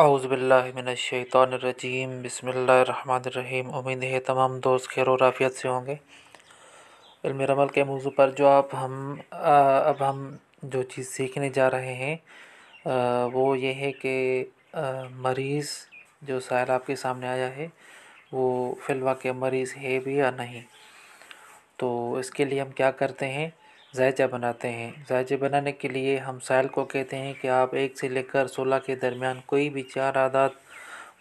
आउज़बिल्लिमिनशैतरजीम बसमीम उम्मीद है तमाम दोस्त खैर वाफ़ियत से होंगे इल्मल के मौजू पर जो आप हम आ, अब हम जो चीज़ सीखने जा रहे हैं आ, वो ये है कि मरीज़ जो साहल आपके सामने आया है वो फिलवा के मरीज़ है भी या नहीं तो इसके लिए हम क्या करते हैं जायचा बनाते हैं जायचे बनाने के लिए हम साइल को कहते हैं कि आप एक से लेकर सोलह के दरमियान कोई भी चार आदात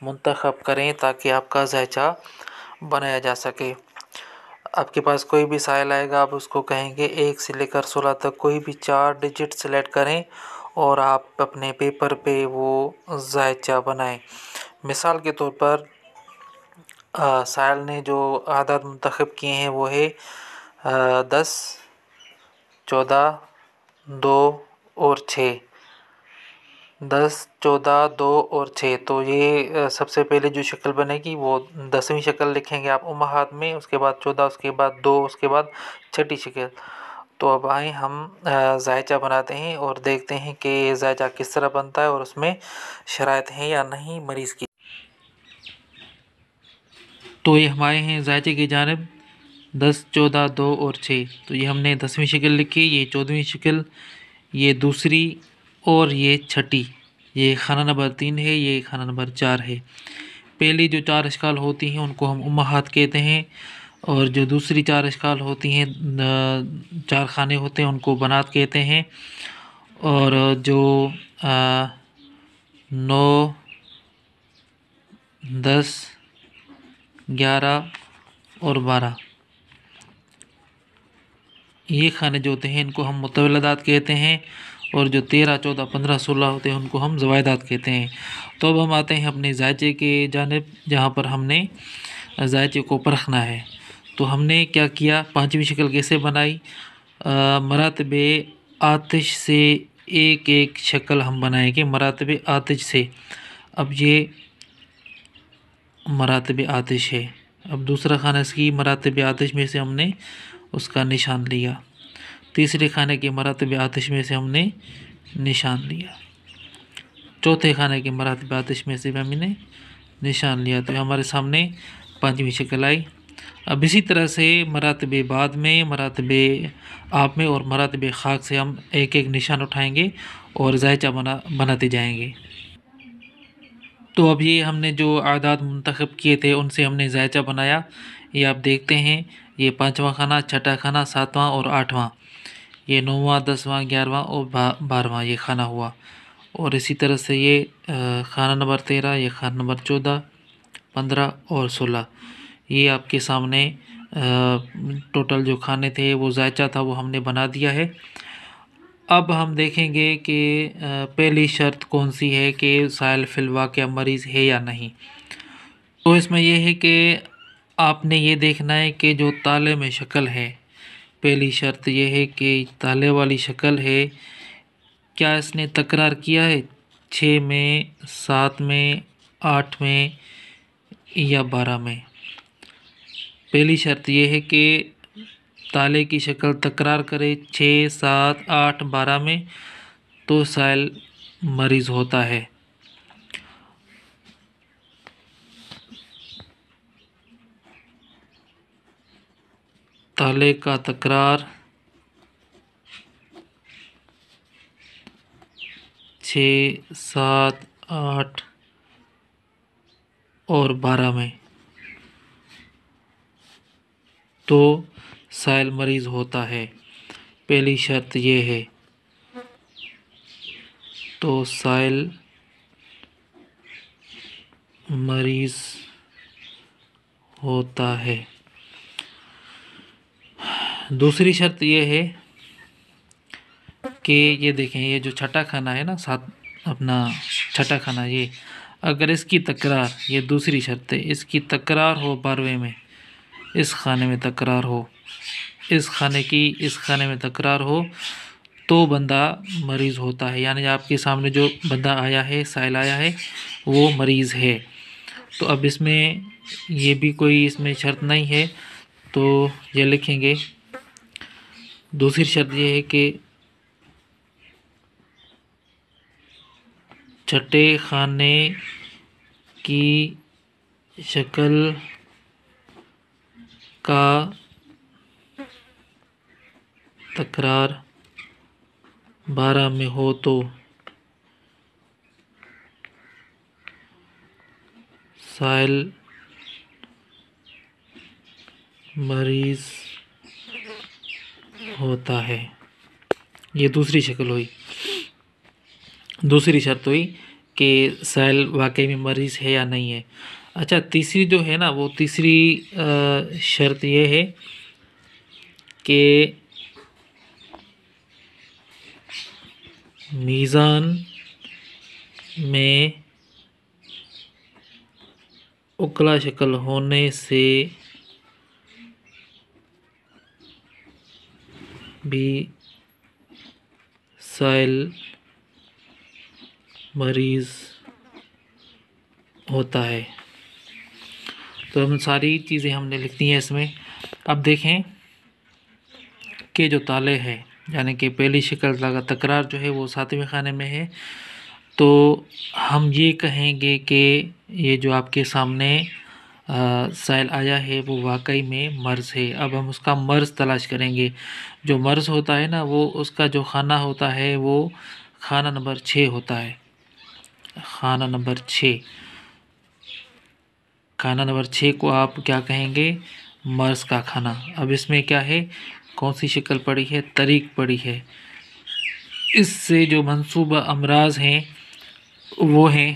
मंतखब करें ताकि आपका जायचा बनाया जा सके आपके पास कोई भी साइल आएगा आप उसको कहेंगे एक से लेकर सोलह तक कोई भी चार डिजिट सेलेक्ट करें और आप अपने पेपर पे वो जायचा बनाएं मिसाल के तौर पर साइल ने जो आदात मंतखब किए हैं वो है दस चौदह दो और छः दस चौदह दो और छः तो ये सबसे पहले जो शक्ल बनेगी वो दसवीं शक्ल लिखेंगे आप उमा हाथ में उसके बाद चौदह उसके बाद दो उसके बाद छठी शक्ल तो अब आए हम जायचा बनाते हैं और देखते हैं कि ये जायचा किस तरह बनता है और उसमें शरात हैं या नहीं मरीज़ की तो ये हमारे हैं जायचे की जानब दस चौदह दो और छः तो ये हमने दसवीं शिकल लिखी ये चौदहवीं शिकल ये दूसरी और ये छठी ये खाना नंबर तीन है ये खाना नंबर चार है पहली जो चार अशकाल होती हैं उनको हम हाथ कहते हैं और जो दूसरी चार अशकाल होती हैं चार खाने होते हैं उनको बनात कहते हैं और जो नौ दस ग्यारह और बारह ये खाने जो होते हैं इनको हम मुतवलदात कहते हैं और जो तेरह चौदह पंद्रह सोलह होते हैं उनको हम जवायदात कहते हैं तो अब हम आते हैं अपने जायचे के जानब जहाँ पर हमने जायचे को परखना है तो हमने क्या किया पाँचवीं शक्ल कैसे बनाई मरातब आतिश से एक एक शक्ल हम बनाएंगे मरातब आतिश से अब ये मरातब आतिश है अब दूसरा खाना इसकी मरातब आतिश में से हमने उसका निशान लिया तीसरे खाने के मरतब आतिश में से हमने निशान लिया चौथे खाने के मरतब आतिश में से हमने निशान लिया तो हमारे सामने पाँचवीं शक्ल आई अब इसी तरह से मरतब बाद में मरतब आप में और मरतब खाक से हम एक एक निशान उठाएंगे और जायचा बना बनाते जाएंगे तो अब ये हमने जो आदात मंतखब किए थे उनसे हमने जायचा बनाया ये आप देखते हैं ये पाँचवा खाना छठा खाना सातवां और आठवां ये नौवां दसवां ग्यारहवां और बारहवां ये खाना हुआ और इसी तरह से ये खाना नंबर तेरह ये खाना नंबर चौदह पंद्रह और सोलह ये आपके सामने टोटल जो खाने थे वो जायचा था वो हमने बना दिया है अब हम देखेंगे कि पहली शर्त कौन सी है कि साइल फिलवा के मरीज़ है या नहीं तो इसमें यह है कि आपने ये देखना है कि जो ताले में शक्ल है पहली शर्त यह है कि ताले वाली शक्ल है क्या इसने तकरार किया है छः में सात में आठ में या बारह में पहली शर्त यह है कि ताले की शक्ल तकरार करे छः सात आठ बारह में तो साइल मरीज़ होता है ताले का तकरार छ सात आठ और बारह में तो साइल मरीज़ होता है पहली शर्त ये है तो साइल मरीज़ होता है दूसरी शर्त ये है कि ये देखें ये जो छठा खाना है ना साथ अपना छठा खाना ये अगर इसकी तकरार ये दूसरी शर्त है इसकी तकरार हो बारहवें में इस खाने में तकरार हो इस खाने की इस खाने में तकरार हो तो बंदा मरीज़ होता है यानी आपके सामने जो बंदा आया है साइल आया है वो मरीज़ है तो अब इसमें ये भी कोई इसमें शर्त नहीं है तो ये लिखेंगे दूसरी शर्त यह है कि छठे खाने की शक्ल का तकरार बारह में हो तो साइल मरीज़ होता है ये दूसरी शक्ल हुई दूसरी शर्त हुई कि सेल वाकई में मरीज़ है या नहीं है अच्छा तीसरी जो है ना वो तीसरी शर्त ये है कि मीज़ान में उकला शक्ल होने से भी साइल मरीज़ होता है तो हम सारी चीज़ें हमने लिखती हैं इसमें अब देखें कि जो ताले हैं यानी कि पहली शिकल का तकरार जो है वो सातवें खाने में है तो हम ये कहेंगे कि ये जो आपके सामने सैल आया है वो वाकई में मर्ज़ है अब हम उसका मर्ज़ तलाश करेंगे जो मर्ज़ होता है ना वो उसका जो खाना होता है वो खाना नंबर छः होता है खाना नंबर छः खाना नंबर छः को आप क्या कहेंगे मर्ज़ का खाना अब इसमें क्या है कौन सी शक्ल पड़ी है तरीक पड़ी है इससे जो मनसूब अमराज हैं वो हैं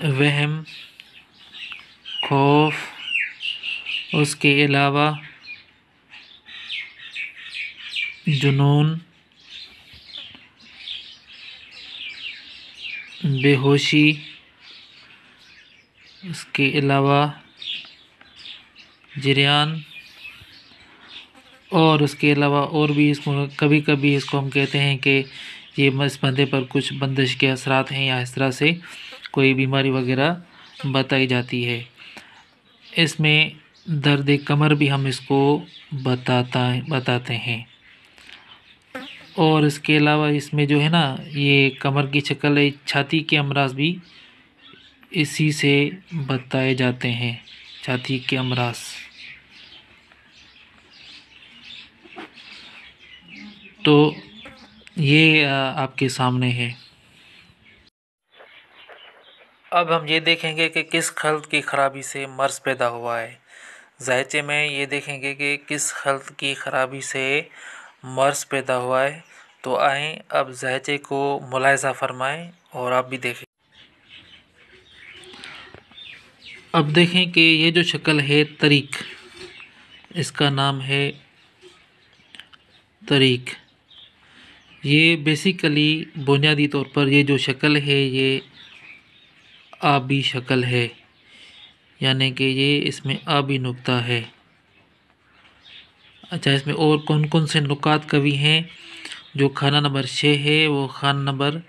वहम खौफ उसके अलावा जुनून बेहोशी उसके अलावा जरियान और उसके अलावा और भी इसको कभी कभी इसको हम कहते हैं कि ये इस बंदे पर कुछ बंदिश के असरात हैं या इस तरह से कोई बीमारी वगैरह बताई जाती है इसमें दर्द कमर भी हम इसको बताता है बताते हैं और इसके अलावा इसमें जो है ना ये कमर की शक्ल छाती के अमराज भी इसी से बताए जाते हैं छाती के अमराज तो ये आपके सामने है अब हम ये देखेंगे कि किस खल्त की ख़राबी से मर्ज़ पैदा हुआ है जायचे में ये देखेंगे कि किस खल्त की ख़राबी से मर्ज़ पैदा हुआ है तो आएँ अब जायचे को मुलायजा फरमाएँ और आप भी देखें अब देखें कि ये जो शक्ल है तरीक इसका नाम है तरीक ये बेसिकली बुनियादी तौर पर ये जो शक्ल है ये आबी शक्ल है यानी कि ये इसमें आबी नुकता है अच्छा इसमें और कौन कौन से नुकात कवि हैं जो खाना नंबर छः है वो खाना नंबर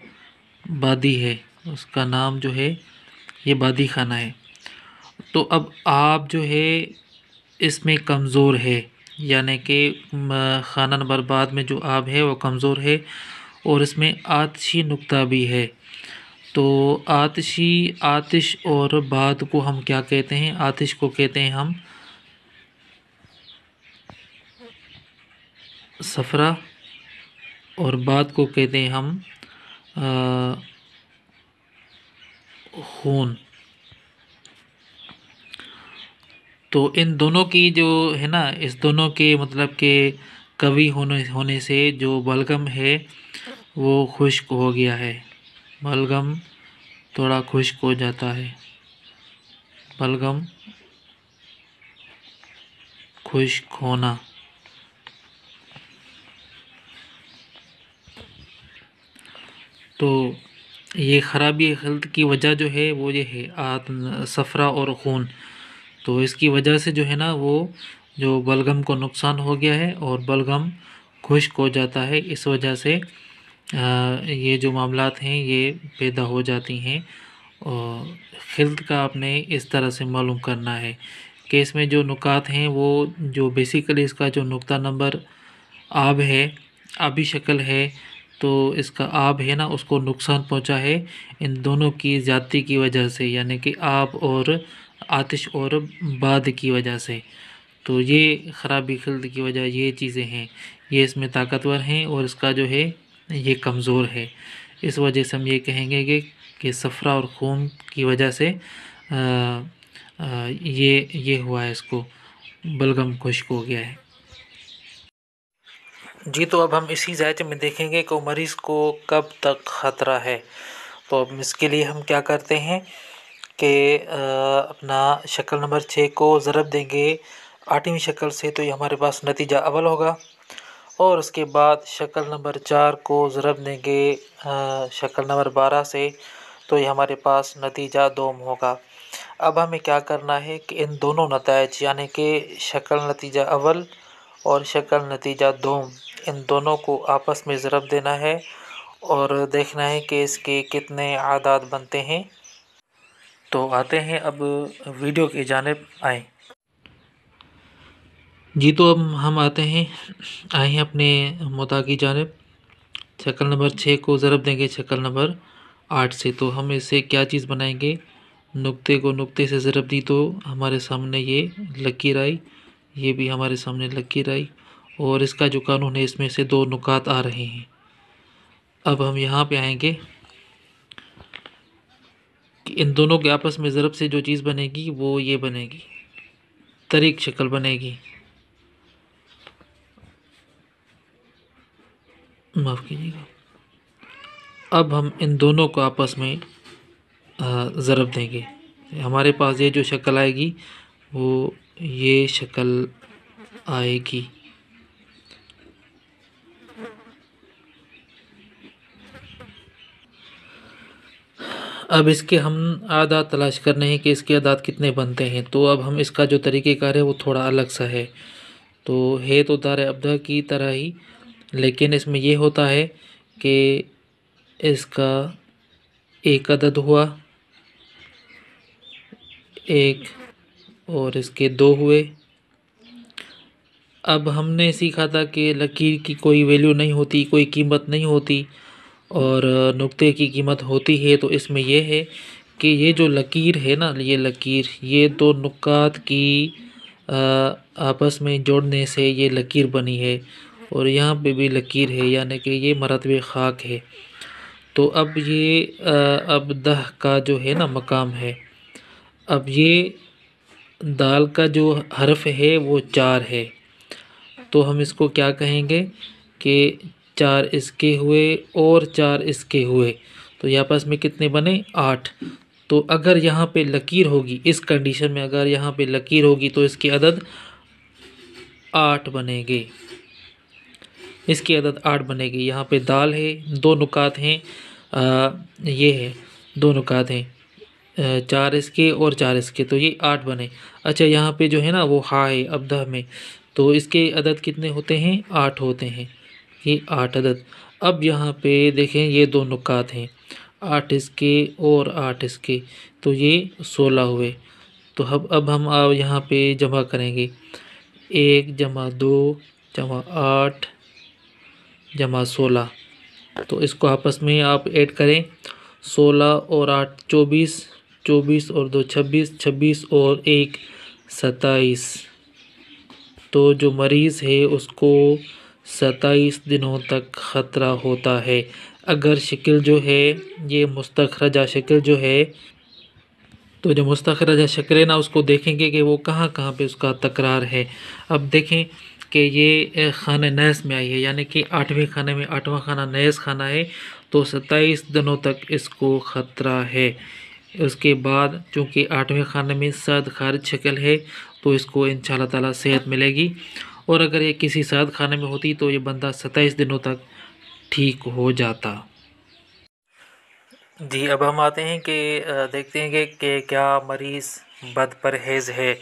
बादी है उसका नाम जो है ये बादी खाना है तो अब आप जो है इसमें कमज़ोर है यानी कि खाना नंबर बाद में जो आब है वो कमज़ोर है और इसमें आदशी नुकता भी है तो आतिशी आतिश और बाद को हम क्या कहते हैं आतिश को कहते हैं हम सफ़रा और बाद को कहते हैं हम खून तो इन दोनों की जो है ना इस दोनों के मतलब के कवि होने होने से जो बलगम है वो खुश्क हो गया है बलगम थोड़ा खुश्क हो जाता है बलगम खुश्क होना तो ये ख़राबी हेल्थ की वजह जो है वो ये है आत सफ़रा और खून तो इसकी वजह से जो है ना वो जो बलगम को नुकसान हो गया है और बलगम खुश्क हो जाता है इस वजह से ये जो मामला हैं ये पैदा हो जाती हैं और खिलत का आपने इस तरह से मालूम करना है केस में जो नुकात हैं वो जो बेसिकली इसका जो नुकता नंबर आब है आबी शक्ल है तो इसका आब है ना उसको नुकसान पहुंचा है इन दोनों की ज़्यादा की वजह से यानी कि आब और आतिश और बाद की वजह से तो ये ख़राबी खिल्त की वजह ये चीज़ें हैं ये इसमें ताकतवर हैं और इसका जो है ये कमज़ोर है इस वजह से हम ये कहेंगे कि कि सफ़रा और खून की वजह से आ, आ, ये ये हुआ है इसको बलगम खुश्क हो गया है जी तो अब हम इसी जायत में देखेंगे कि मरीज़ को कब तक ख़तरा है तो अब इसके लिए हम क्या करते हैं कि अपना शक्ल नंबर छः को ज़रब देंगे आठवीं शक्ल से तो ये हमारे पास नतीजा अवल होगा और उसके बाद शक्ल नंबर चार को ज़रब देंगे शक्ल नंबर बारह से तो ये हमारे पास नतीजा दोम होगा अब हमें क्या करना है कि इन दोनों नतज यानी कि शक्ल नतीजा अवल और शक्ल नतीजा दोम इन दोनों को आपस में ज़रब देना है और देखना है कि इसके कितने आदात बनते हैं तो आते हैं अब वीडियो की जानब आएँ जी तो अब हम आते हैं आए हैं अपने मोता की जानब शक्ल नंबर छः को ज़रब देंगे शक्ल नंबर आठ से तो हम इसे क्या चीज़ बनाएंगे नुक्ते को नुक्ते से ज़रब दी तो हमारे सामने ये लकीर आई ये भी हमारे सामने लकीर आई और इसका जो कानून है इसमें से दो नुकात आ रहे हैं अब हम यहाँ पे आएंगे कि इन दोनों के आपस में ज़रब से जो चीज़ बनेगी वो ये बनेगी तरीक शक्ल बनेगी माफ़ कीजिएगा अब हम इन दोनों को आपस में ज़रब देंगे हमारे पास ये जो शक्ल आएगी वो ये शक्ल आएगी अब इसके हम आदात तलाश करने हैं कि इसके आदात कितने बनते हैं तो अब हम इसका जो तरीक़ेकार है वो थोड़ा अलग सा है तो है तो दार अबदा की तरह ही लेकिन इसमें ये होता है कि इसका एक अदद हुआ एक और इसके दो हुए अब हमने सीखा था कि लकीर की कोई वैल्यू नहीं होती कोई कीमत नहीं होती और नुक्ते की कीमत होती है तो इसमें यह है कि ये जो लकीर है ना ये लकीर ये दो नुकात की आपस में जोड़ने से ये लकीर बनी है और यहाँ पे भी लकीर है यानी कि ये मरतब ख़ाक है तो अब ये अब दह का जो है ना मकाम है अब ये दाल का जो हरफ है वो चार है तो हम इसको क्या कहेंगे कि चार इसके हुए और चार इसके हुए तो यहाँ पास में कितने बने आठ तो अगर यहाँ पे लकीर होगी इस कंडीशन में अगर यहाँ पे लकीर होगी तो इसकी अदद आठ बनेंगे इसकी अदद आठ बनेगी यहाँ पे दाल है दो नुकात हैं ये है दो नुकात हैं चार इसके और चार इसके तो ये आठ बने अच्छा यहाँ पे जो है ना वो हा है दह में तो इसके अदद कितने होते हैं आठ होते हैं ये आठ अदद अब यहाँ पे देखें ये दो नुकात हैं आठ इसके और आठ इसके तो ये सोलह हुए तो अब अब हम यहाँ पे जमा करेंगे एक जमा दो जमा आठ जमा सोलह तो इसको आपस में आप ऐड करें सोलह और आठ चौबीस चौबीस और दो छब्बीस छब्बीस और एक सताईस तो जो मरीज़ है उसको सताईस दिनों तक ख़तरा होता है अगर शिकल जो है ये मुस्तखरजा शिकल जो है तो जो मुस्तखरजा शक्ल है ना उसको देखेंगे कि वो कहाँ कहाँ पे उसका तकरार है अब देखें कि ये खाने नैस में आई है यानी कि आठवें खाने में आठवां खाना नैस खाना है तो सत्ताईस दिनों तक इसको ख़तरा है उसके बाद चूँकि आठवें खाने में सर्द खारिज शक्ल है तो इसको इन ताला सेहत मिलेगी और अगर ये किसी सर्द खाने में होती तो ये बंदा सत्ताईस दिनों तक ठीक हो जाता जी अब हम आते हैं कि देखते हैं कि क्या मरीज़ बद परहेज़ है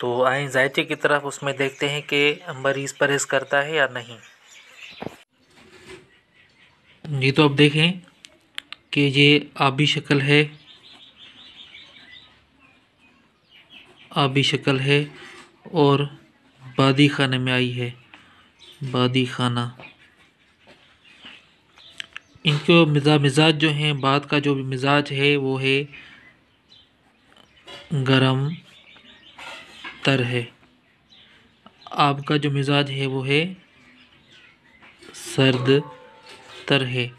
तो आए जायचे की तरफ उसमें देखते हैं कि मरीज़ परहेज़ करता है या नहीं जी तो अब देखें कि ये आबी शक्ल है आबी शक्ल है और बादी खाने में आई है बादी खाना इनको मिजा मिजाज जो हैं बाद का जो भी मिजाज है वो है गरम तर है आपका जो मिजाज है वो है सर्द तर है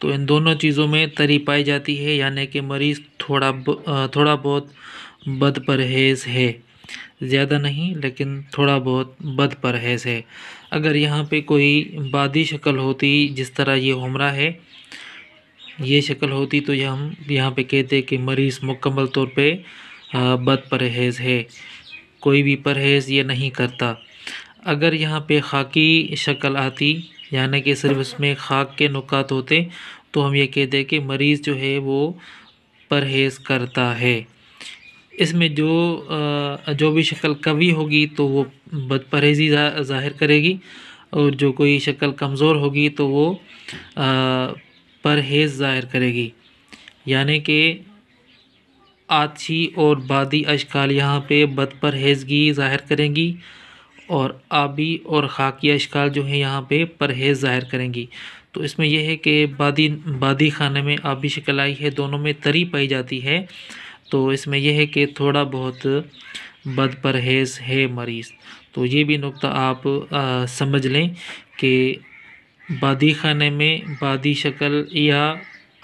तो इन दोनों चीज़ों में तरी पाई जाती है यानी कि मरीज़ थोड़ा थोड़ा बहुत बद परहेज़ है ज़्यादा नहीं लेकिन थोड़ा बहुत बद परहेज़ है अगर यहाँ पे कोई बादी शक्ल होती जिस तरह ये हमरा है ये शक्ल होती तो यह हम यहाँ पे कहते कि मरीज़ मुकम्मल तौर पे बद परहेज़ है कोई भी परहेज़ ये नहीं करता अगर यहाँ पे खाकी शक्ल आती यानी कि सिर्फ इसमें खाक के नुकात होते तो हम ये कहते कि मरीज़ जो है वो परहेज़ करता है इसमें जो जो भी शक्ल कवी होगी तो वो बद परहेज़ी ज़ाहिर करेगी और जो कोई शक्ल कमज़ोर होगी तो वो परहेज़ ज़ाहिर करेगी यानी कि आछी और बादी अशकाल यहाँ पे बद पर हेजगी ज़ाहिर करेंगी और आबी और खाकी अशकाल जो है यहाँ पे परहेज ज़ाहिर करेंगी तो इसमें यह है कि बादी बादी खाने में आबी शक्ल आई है दोनों में तरी पाई जाती है तो इसमें यह है कि थोड़ा बहुत बद परहेज है मरीज़ तो ये भी नुक्ता आप आ, समझ लें कि बादी खाने में बादी शक्ल या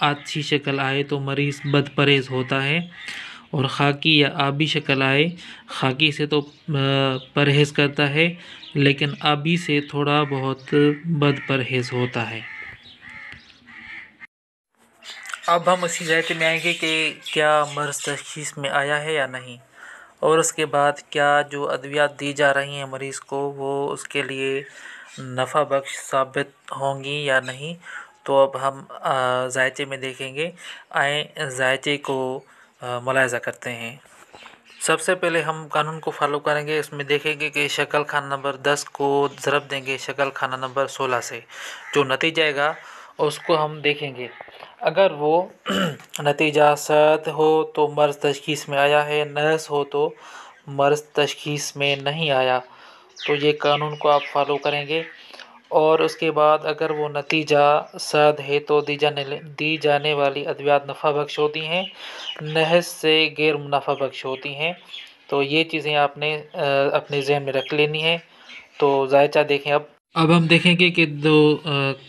अच्छी शक्ल आए तो मरीज़ बदपरहेज़ होता है और खाकी या आबी शक्ल आए खाकी से तो परहेज़ करता है लेकिन आबी से थोड़ा बहुत बदपरहेज़ होता है अब हम उसी जायते में आएंगे कि क्या मर्ज तशीस में आया है या नहीं और उसके बाद क्या जो अद्वियात दी जा रही हैं मरीज़ को वो उसके लिए नफ़ा बख्श साबित होंगी या नहीं तो अब हम ज़ायचे में देखेंगे आए ज़ायचे को मुलायजा करते हैं सबसे पहले हम कानून को फॉलो करेंगे इसमें देखेंगे कि शक्ल खाना नंबर दस को ज़रब देंगे शक्ल खाना नंबर सोलह से जो नतीजा आएगा उसको हम देखेंगे अगर वो नतीजा सत हो तो मर्ज तशखीस में आया है नस हो तो मर्ज तशखीस में नहीं आया तो ये कानून को आप फॉलो करेंगे और उसके बाद अगर वो नतीजा सद है तो दी जाने दी जाने वाली अद्वियात नफ़ा बख्श होती हैं नहस से गैर मुनाफा बख्श होती हैं तो ये चीज़ें आपने अपने जहन में रख लेनी है तो जायचा देखें अब अब हम देखेंगे कि दो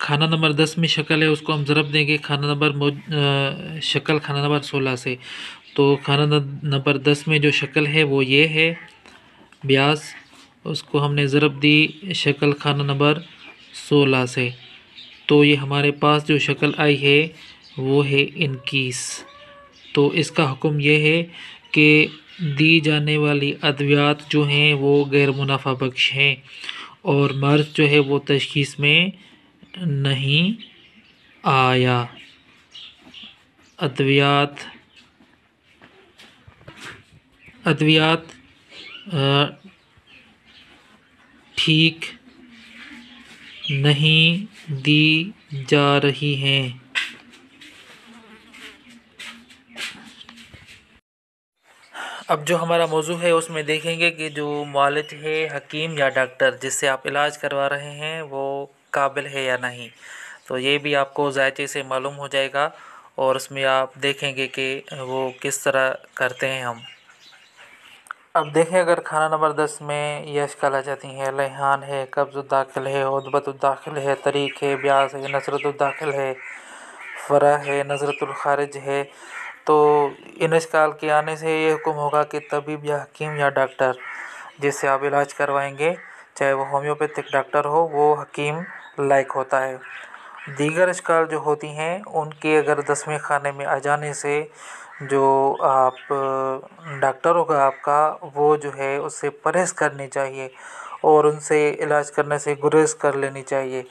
खाना नंबर दस में शक्ल है उसको हम ज़रब देंगे खाना नंबर शक्ल खाना नंबर सोलह से तो खाना नंबर दस में जो शक्ल है वो ये है ब्यास उसको हमने ज़रब दी शक्ल खाना नंबर सोलह से तो ये हमारे पास जो शक्ल आई है वो है इनकीस तो इसका हुक्म ये है कि दी जाने वाली अद्वियात जो हैं वो गैर मुनाफा बख्श हैं और मर्ज जो है वो तशखीस में नहीं आया अद्वियात अद्वियात ठीक नहीं दी जा रही हैं अब जो हमारा मौजू है उसमें देखेंगे कि जो मालिज है हकीम या डॉक्टर जिससे आप इलाज करवा रहे हैं वो काबिल है या नहीं तो ये भी आपको जायचे से मालूम हो जाएगा और उसमें आप देखेंगे कि वो किस तरह करते हैं हम अब देखें अगर खाना नंबर दस में यश कला जाती हैं लेहान है कब्ज़ुद्दाखिल है उदबतुद्दाखिल है तरीक है ब्यास है नसरतुद्दाखिल है फ़रा है नज़रतुल्खारिज है तो इन अशकाल के आने से ये हुक्म होगा कि तबीब या हकीम या डॉक्टर जिससे आप इलाज करवाएंगे चाहे वो होम्योपैथिक डॉक्टर हो वो हकीम लायक होता है दीगर अशकाल जो होती हैं उनके अगर दसवें खाने में आ जाने से जो आप डाक्टर होगा आपका वो जो है उससे परहेज़ करनी चाहिए और उनसे इलाज करने से गुरेज़ कर लेनी चाहिए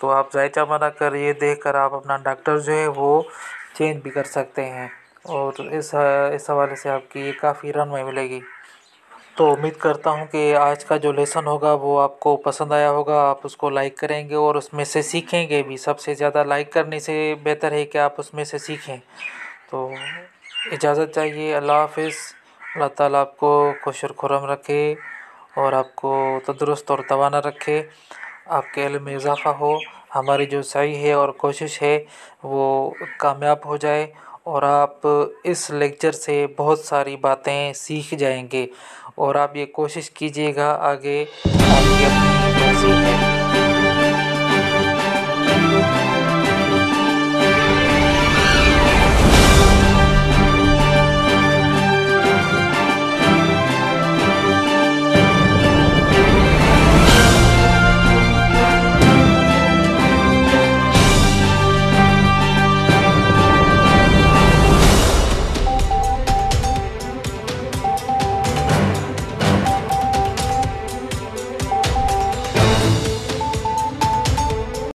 तो आप जायचा मना कर ये देख कर आप अपना डाक्टर जो है वो चेंज भी कर सकते हैं और इस इस हवाले से आपकी काफ़ी रनमय मिलेगी तो उम्मीद करता हूँ कि आज का जो लेसन होगा वो आपको पसंद आया होगा आप उसको लाइक करेंगे और उसमें से सीखेंगे भी सबसे ज़्यादा लाइक करने से बेहतर है कि आप उसमें से सीखें तो इजाज़त चाहिए अल्लाह हाफ़िज़ अल्लाह ताला आपको खुश और खुरम रखे और आपको तंदुरुस्त और तवाना रखे आपके इल्म में इज़ाफ़ा हो हमारी जो सही है और कोशिश है वो कामयाब हो जाए और आप इस लेक्चर से बहुत सारी बातें सीख जाएंगे और आप ये कोशिश कीजिएगा आगे आपकी अपनी है